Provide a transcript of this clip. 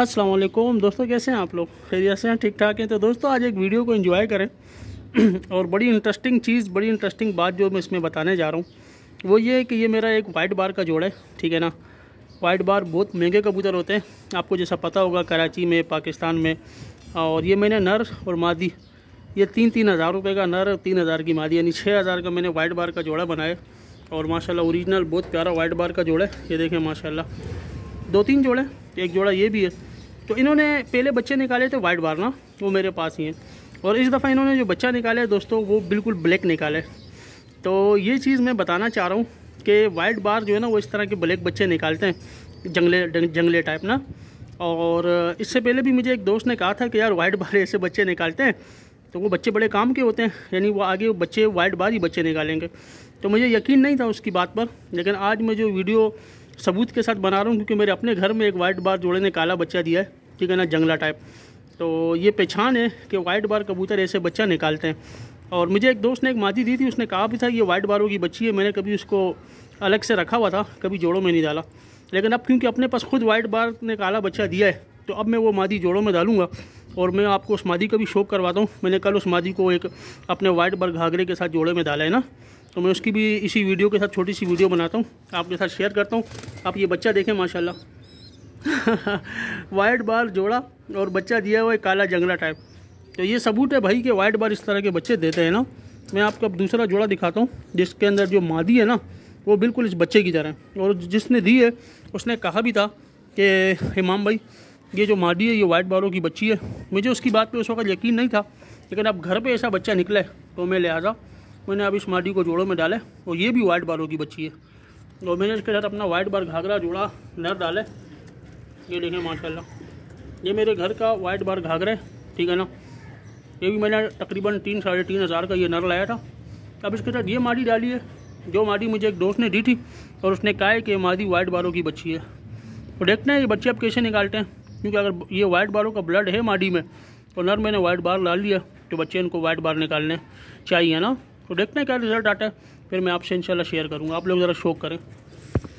असलकुम दोस्तों कैसे हैं आप लोग खैरियत से हैं ठीक ठाक हैं तो दोस्तों आज एक वीडियो को एंजॉय करें और बड़ी इंटरेस्टिंग चीज़ बड़ी इंटरेस्टिंग बात जो मैं इसमें बताने जा रहा हूँ वो ये है कि ये मेरा एक वाइट बार का जोड़ा है ठीक है ना वाइट बार बहुत महंगे कबूतर होते हैं आपको जैसा पता होगा कराची में पाकिस्तान में और ये मैंने नर और मादी ये तीन तीन हज़ार रुपये का नर तीन हज़ार की मादी यानी छः हज़ार का मैंने वाइट बार का जोड़ा बनाया और माशाल्लाह ओरिजिनल बहुत प्यारा वाइट बार का जोड़ा है ये देखें माशाल्लाह दो तीन जोड़े एक जोड़ा ये भी है तो इन्होंने पहले बच्चे निकाले थे वाइट बार ना वो मेरे पास ही हैं और इस दफ़ा इन्होंने जो बच्चा निकाला है दोस्तों वो बिल्कुल ब्लैक निकाले तो ये चीज़ मैं बताना चाह रहा हूँ कि वाइट बार जो है ना वो इस तरह के ब्लैक बच्चे निकालते हैं जंगले जंगले टाइप ना और इससे पहले भी मुझे एक दोस्त ने कहा था कि यार वाइट बार ऐसे बच्चे निकालते हैं तो वो बच्चे बड़े काम के होते हैं यानी वो आगे वो बच्चे वाइट बार ही बच्चे निकालेंगे तो मुझे यकीन नहीं था उसकी बात पर लेकिन आज मैं जो वीडियो सबूत के साथ बना रहा हूँ क्योंकि मेरे अपने घर में एक वाइट बार जोड़े ने काला बच्चा दिया है ठीक है ना जंगला टाइप तो ये पहचान है कि वाइट बार कबूतर ऐसे बच्चा निकालते हैं और मुझे एक दोस्त ने एक मादी दी थी उसने कहा भी था ये वाइट बारों की बच्ची है मैंने कभी उसको अलग से रखा हुआ था कभी जोड़ों में नहीं डाला लेकिन अब क्योंकि अपने पास खुद वाइट बार ने काला बच्चा दिया है तो अब मैं वो मादी जोड़ों में डालूंगा और मैं आपको उस मादी का भी शौक करवाता हूँ मैंने कल उस मादी को एक अपने वाइट बार घाघरे के साथ जोड़े में डाला है ना तो मैं उसकी भी इसी वीडियो के साथ छोटी सी वीडियो बनाता हूँ आपके साथ शेयर करता हूँ आप ये बच्चा देखें माशाल्लाह वाइट बार जोड़ा और बच्चा दिया हुआ है काला जंगला टाइप तो ये सबूत है भाई कि वाइट बार इस तरह के बच्चे देते हैं ना मैं आपको अब दूसरा जोड़ा दिखाता हूँ जिसके अंदर जो मादी है ना वो बिल्कुल इस बच्चे की तरह है और जिसने दी है उसने कहा भी था कि इमाम भाई ये जो मादी है ये वाइट बारों की बच्ची है मुझे उसकी बात पर उस वक्त यकीन नहीं था लेकिन अब घर पर ऐसा बच्चा निकला है तो मैं लिहाजा मैंने अब इस माटी को जोड़ों में डाले और ये भी वाइट बारों की बच्ची है और मैंने इसके साथ अपना वाइट बार घाघरा जोड़ा नर डाले ये देखें माशा ये मेरे घर का वाइट बार घाघरा है ठीक है ना ये भी मैंने तकरीबन तीन साढ़े तीन हज़ार का ये नर लाया था अब इसके साथ ये माटी डाली है जो माटी मुझे एक दोस्त ने दी थी और उसने कहा है कि माटी वाइट बारों की बच्ची है और तो देखते हैं ये बच्चे अब कैसे निकालते हैं क्योंकि अगर ये वाइट बारों का ब्लड है माटी में तो नर मैंने वाइट बार ला लिया तो बच्चे इनको वाइट बार निकालने चाहिए ना तो देखते हैं क्या रिजल्ट आता है फिर मैं आपसे इंशाल्लाह शेयर करूँगा आप लोग ज़रा शौक करें